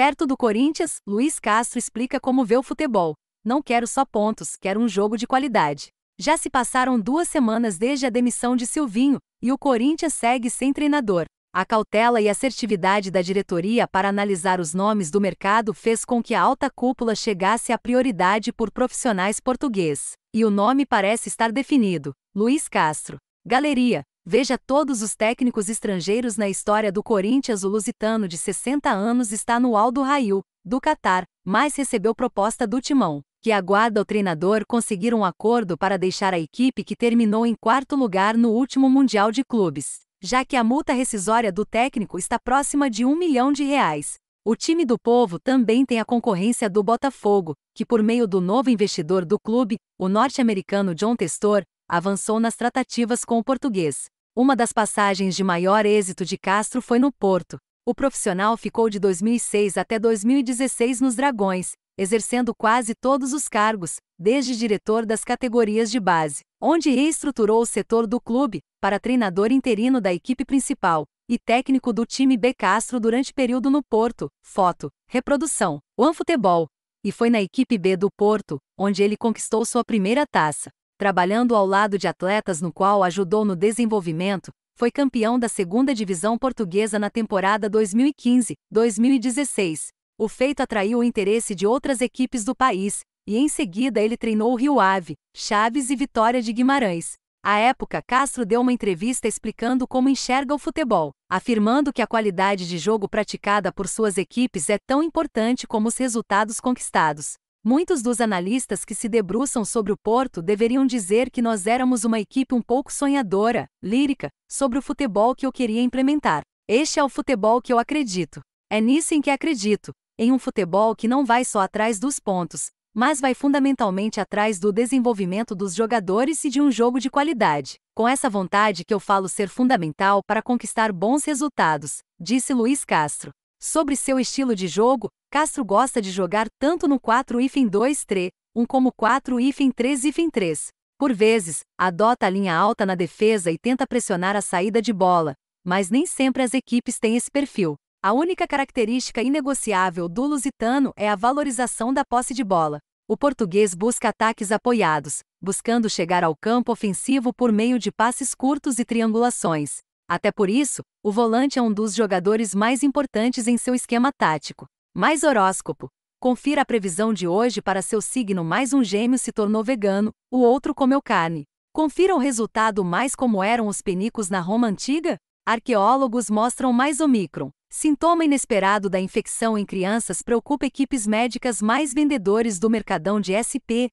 Perto do Corinthians, Luiz Castro explica como vê o futebol. Não quero só pontos, quero um jogo de qualidade. Já se passaram duas semanas desde a demissão de Silvinho e o Corinthians segue sem treinador. A cautela e assertividade da diretoria para analisar os nomes do mercado fez com que a alta cúpula chegasse à prioridade por profissionais português. E o nome parece estar definido: Luiz Castro. Galeria: Veja todos os técnicos estrangeiros na história do Corinthians. O lusitano de 60 anos está no Aldo Rail, do Catar, mas recebeu proposta do Timão, que aguarda o treinador conseguir um acordo para deixar a equipe que terminou em quarto lugar no último Mundial de Clubes. Já que a multa rescisória do técnico está próxima de um milhão de reais, o time do povo também tem a concorrência do Botafogo, que, por meio do novo investidor do clube, o norte-americano John Testor, avançou nas tratativas com o português. Uma das passagens de maior êxito de Castro foi no Porto. O profissional ficou de 2006 até 2016 nos Dragões, exercendo quase todos os cargos, desde diretor das categorias de base, onde reestruturou o setor do clube, para treinador interino da equipe principal, e técnico do time B Castro durante período no Porto, foto, reprodução, OneFutebol. E foi na equipe B do Porto, onde ele conquistou sua primeira taça trabalhando ao lado de atletas no qual ajudou no desenvolvimento, foi campeão da segunda divisão portuguesa na temporada 2015-2016. O feito atraiu o interesse de outras equipes do país, e em seguida ele treinou o Rio Ave, Chaves e Vitória de Guimarães. À época, Castro deu uma entrevista explicando como enxerga o futebol, afirmando que a qualidade de jogo praticada por suas equipes é tão importante como os resultados conquistados. Muitos dos analistas que se debruçam sobre o Porto deveriam dizer que nós éramos uma equipe um pouco sonhadora, lírica, sobre o futebol que eu queria implementar. Este é o futebol que eu acredito. É nisso em que acredito, em um futebol que não vai só atrás dos pontos, mas vai fundamentalmente atrás do desenvolvimento dos jogadores e de um jogo de qualidade. Com essa vontade que eu falo ser fundamental para conquistar bons resultados, disse Luiz Castro. Sobre seu estilo de jogo, Castro gosta de jogar tanto no 4-2-3, 1 como 4-3-3. Por vezes, adota a linha alta na defesa e tenta pressionar a saída de bola, mas nem sempre as equipes têm esse perfil. A única característica inegociável do lusitano é a valorização da posse de bola. O português busca ataques apoiados, buscando chegar ao campo ofensivo por meio de passes curtos e triangulações. Até por isso, o volante é um dos jogadores mais importantes em seu esquema tático. Mais horóscopo. Confira a previsão de hoje para seu signo. Mais um gêmeo se tornou vegano, o outro comeu carne. Confira o resultado mais como eram os penicos na Roma antiga? Arqueólogos mostram mais Omicron. Sintoma inesperado da infecção em crianças preocupa equipes médicas mais vendedores do mercadão de SP,